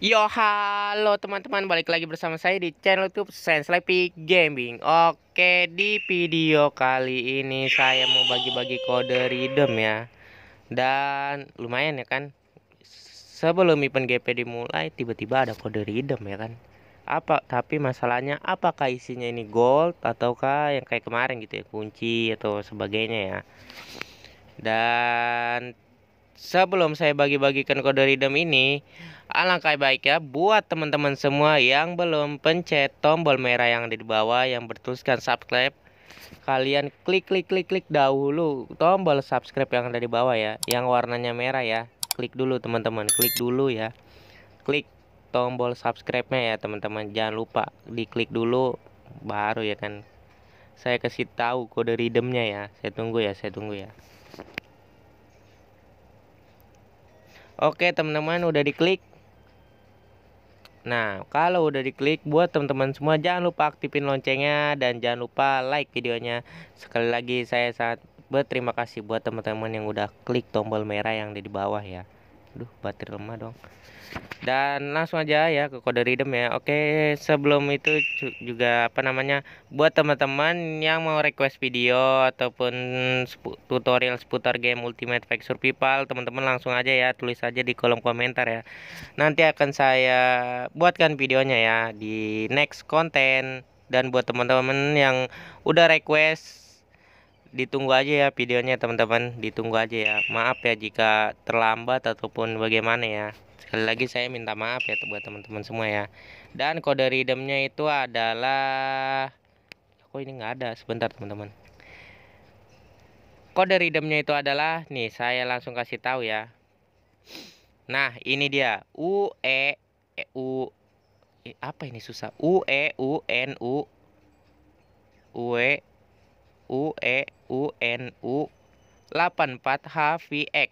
Yo halo teman-teman balik lagi bersama saya di channel YouTube Sense Life Gaming Oke di video kali ini saya mau bagi-bagi kode redeem ya Dan lumayan ya kan Sebelum event GP dimulai tiba-tiba ada kode redeem ya kan apa tapi masalahnya apakah isinya ini gold ataukah yang kayak kemarin gitu ya kunci atau sebagainya ya dan sebelum saya bagi-bagikan kode redeem ini Alangkah baiknya buat teman-teman semua yang belum pencet tombol merah yang ada di bawah yang bertuliskan subscribe Kalian klik klik klik klik dahulu tombol subscribe yang ada di bawah ya Yang warnanya merah ya Klik dulu teman-teman klik dulu ya Klik tombol subscribe-nya ya teman-teman Jangan lupa diklik dulu baru ya kan Saya kasih tahu kode redeem-nya ya Saya tunggu ya saya tunggu ya Oke teman-teman udah diklik Nah, kalau udah diklik buat teman-teman semua jangan lupa aktifin loncengnya dan jangan lupa like videonya. Sekali lagi saya sangat berterima kasih buat teman-teman yang udah klik tombol merah yang ada di bawah ya. Duh, baterai lemah dong. Dan langsung aja ya ke kode redeem ya. Oke, sebelum itu juga apa namanya? Buat teman-teman yang mau request video ataupun tutorial seputar game Ultimate fake People, teman-teman langsung aja ya tulis aja di kolom komentar ya. Nanti akan saya buatkan videonya ya di next konten dan buat teman-teman yang udah request ditunggu aja ya videonya teman-teman ditunggu aja ya maaf ya jika terlambat ataupun bagaimana ya sekali lagi saya minta maaf ya buat teman-teman semua ya dan kode redeemnya itu adalah aku ini nggak ada sebentar teman-teman kode redeemnya itu adalah nih saya langsung kasih tahu ya nah ini dia u e, e u e, apa ini susah u e u n u u e U E U N U 84 H V X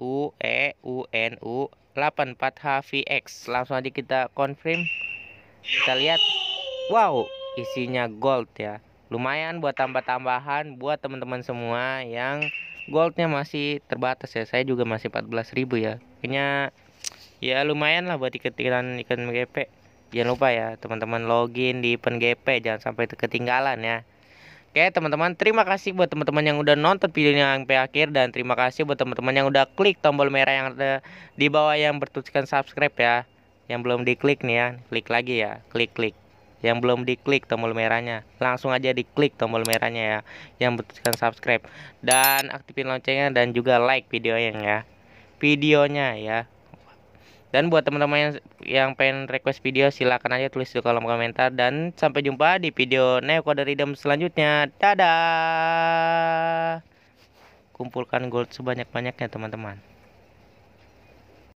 U E U N U 84 H V X langsung aja kita confirm kita lihat wow isinya gold ya lumayan buat tambah-tambahan buat teman-teman semua yang goldnya masih terbatas ya saya juga masih ribu ya kayaknya ya lumayan lah buat ketinggalan ikan GP jangan lupa ya teman-teman login di event GP jangan sampai ketinggalan ya Oke teman-teman terima kasih buat teman-teman yang udah nonton videonya sampai akhir Dan terima kasih buat teman-teman yang udah klik tombol merah yang ada di bawah yang bertuliskan subscribe ya Yang belum diklik nih ya klik lagi ya klik-klik yang belum diklik tombol merahnya langsung aja diklik tombol merahnya ya yang bertuliskan subscribe dan aktifin loncengnya dan juga like video yang ya videonya ya dan buat teman-teman yang, yang pengen request video silahkan aja tulis di kolom komentar. Dan sampai jumpa di video Neo Code Rhythm selanjutnya. Dadah! Kumpulkan gold sebanyak-banyaknya teman-teman.